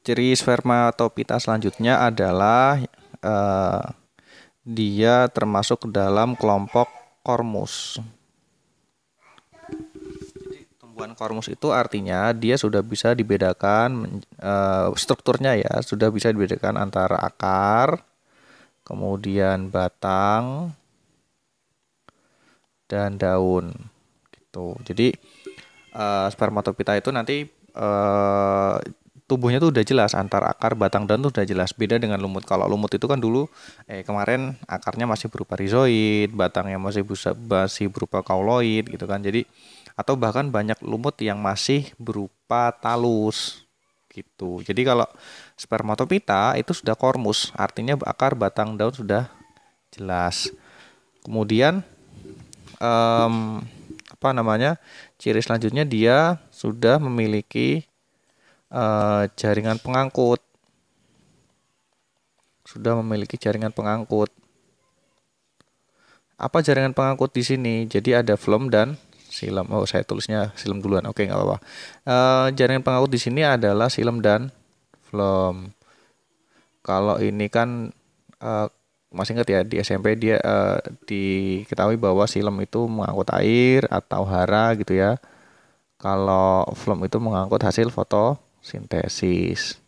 Ciri spermatopita selanjutnya adalah eh, dia termasuk dalam kelompok kormus. tumbuhan kormus itu artinya dia sudah bisa dibedakan eh, strukturnya ya, sudah bisa dibedakan antara akar, kemudian batang dan daun gitu. Jadi eh, spermatopita itu nanti eh, tubuhnya tuh udah jelas antar akar batang daun tuh udah jelas beda dengan lumut kalau lumut itu kan dulu eh kemarin akarnya masih berupa rizoid batangnya masih busa, masih berupa kauloid gitu kan jadi atau bahkan banyak lumut yang masih berupa talus gitu jadi kalau spermatopita itu sudah kormus artinya akar batang daun sudah jelas kemudian um, apa namanya ciri selanjutnya dia sudah memiliki Eh, jaringan pengangkut sudah memiliki jaringan pengangkut apa jaringan pengangkut di sini jadi ada film dan silam oh saya tulisnya silam duluan oke nggak apa-apa uh, jaringan pengangkut di sini adalah silam dan film kalau ini kan uh, masih ingat ya di SMP dia uh, diketahui bahwa silam itu mengangkut air atau hara gitu ya. Kalau film itu mengangkut hasil foto sintesis.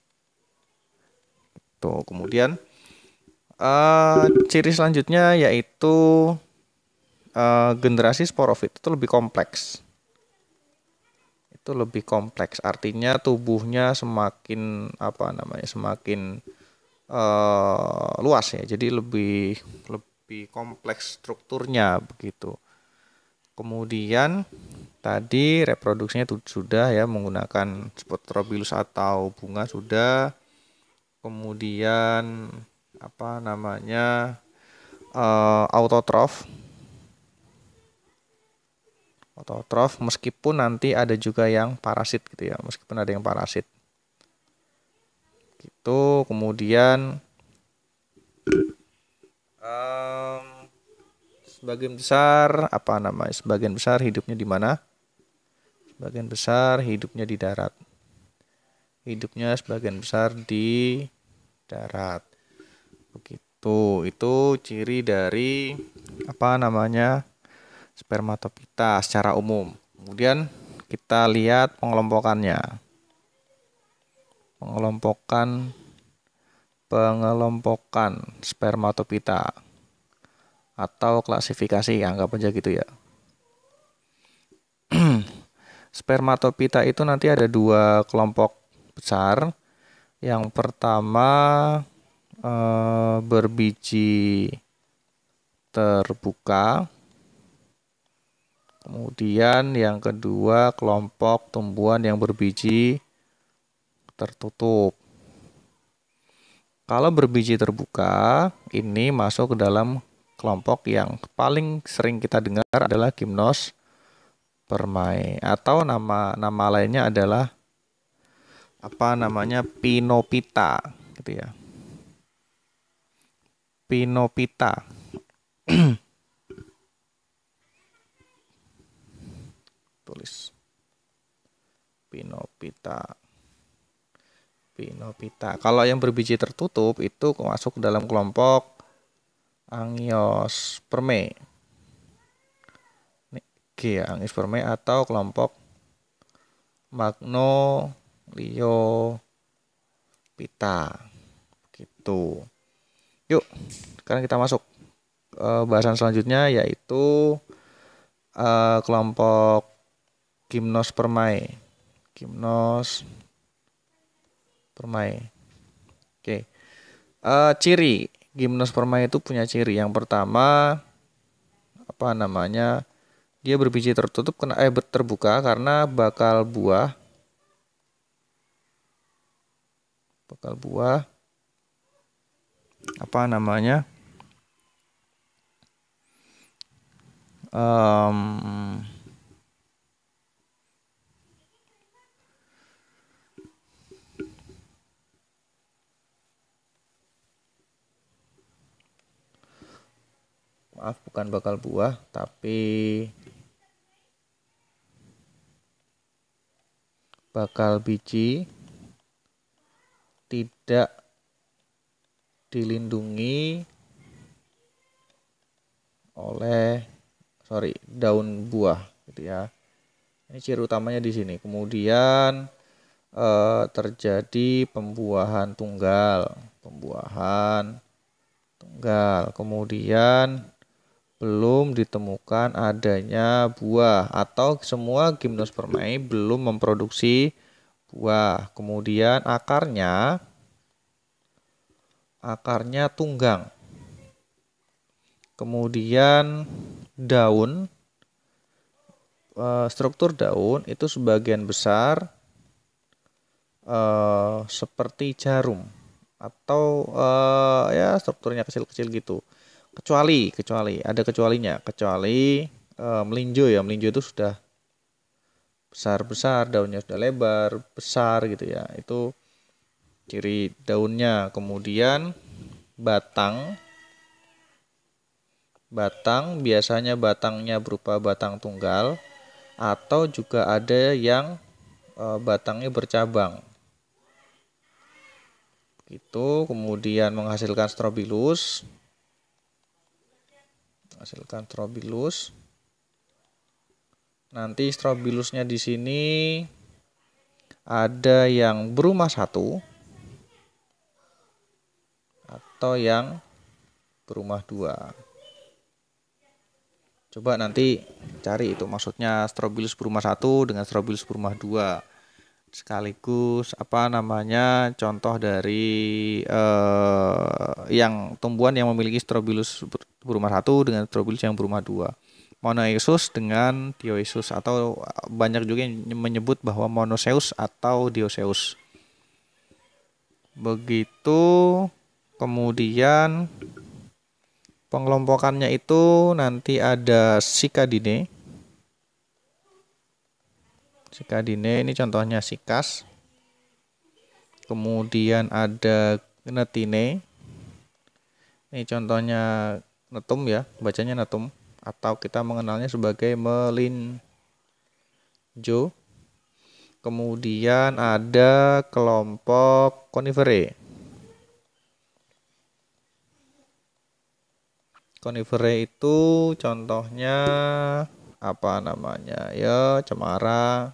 Tuh, kemudian uh, ciri selanjutnya yaitu uh, generasi sporofit itu lebih kompleks. Itu lebih kompleks, artinya tubuhnya semakin apa namanya semakin uh, luas ya. Jadi lebih lebih kompleks strukturnya begitu. Kemudian Tadi reproduksinya sudah ya menggunakan Spotrobilus atau bunga sudah. Kemudian apa namanya uh, autotrof autotrof meskipun nanti ada juga yang parasit gitu ya meskipun ada yang parasit gitu kemudian um, sebagian besar apa namanya sebagian besar hidupnya di mana Sebagian besar hidupnya di darat. Hidupnya sebagian besar di darat. Begitu. Itu ciri dari apa namanya? spermatopita secara umum. Kemudian kita lihat pengelompokannya. Pengelompokan pengelompokan spermatopita atau klasifikasi anggap aja gitu ya. Spermatopita itu nanti ada dua kelompok besar. Yang pertama eh, berbiji terbuka. Kemudian yang kedua kelompok tumbuhan yang berbiji tertutup. Kalau berbiji terbuka, ini masuk ke dalam kelompok yang paling sering kita dengar adalah gimnos permai atau nama nama lainnya adalah apa namanya pinopita gitu ya pinopita tulis pinopita pinopita kalau yang berbiji tertutup itu masuk dalam kelompok Angiospermae. G ya angiosperme atau kelompok Magnoliopita gitu. yuk sekarang kita masuk e, bahasan selanjutnya yaitu e, kelompok Gymnospermae Gymnospermae oke e, ciri Gymnospermae itu punya ciri yang pertama apa namanya dia berbiji tertutup kena eh terbuka karena bakal buah bakal buah apa namanya um, maaf bukan bakal buah tapi bakal biji tidak dilindungi oleh sorry daun buah gitu ya ini ciri utamanya di sini kemudian eh, terjadi pembuahan tunggal pembuahan tunggal kemudian belum ditemukan adanya buah atau semua gimnospermae belum memproduksi buah. Kemudian akarnya akarnya tunggang. Kemudian daun eh, struktur daun itu sebagian besar eh, seperti jarum atau eh, ya strukturnya kecil-kecil gitu kecuali kecuali ada kecualinya kecuali e, melinjo ya melinjo itu sudah besar besar daunnya sudah lebar besar gitu ya itu ciri daunnya kemudian batang batang biasanya batangnya berupa batang tunggal atau juga ada yang e, batangnya bercabang itu kemudian menghasilkan strobilus hasilkan strobilus nanti strobilusnya di sini ada yang berumah satu atau yang berumah dua coba nanti cari itu maksudnya strobilus berumah satu dengan strobilus berumah dua sekaligus apa namanya contoh dari eh, yang tumbuhan yang memiliki strobilus berumah satu dengan Trobilus yang berumah dua. Monoesus dengan Dioesus atau uh, banyak juga yang menyebut bahwa Monoseus atau Dioseus. Begitu kemudian pengelompokannya itu nanti ada Sikadine. Sikadine ini contohnya Sikas. Kemudian ada netine Ini contohnya netum ya bacanya netum atau kita mengenalnya sebagai melinjo kemudian ada kelompok koniferae koniferae itu contohnya apa namanya ya cemara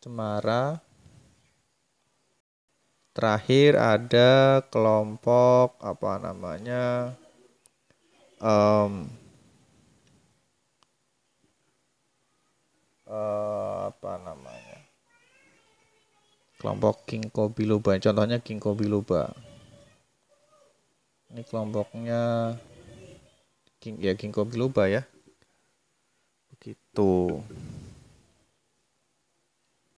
cemara Terakhir ada kelompok apa namanya? Um, uh, apa namanya? Kelompok King biloba. Contohnya King biloba. Ini kelompoknya King, ya King biloba ya. Begitu.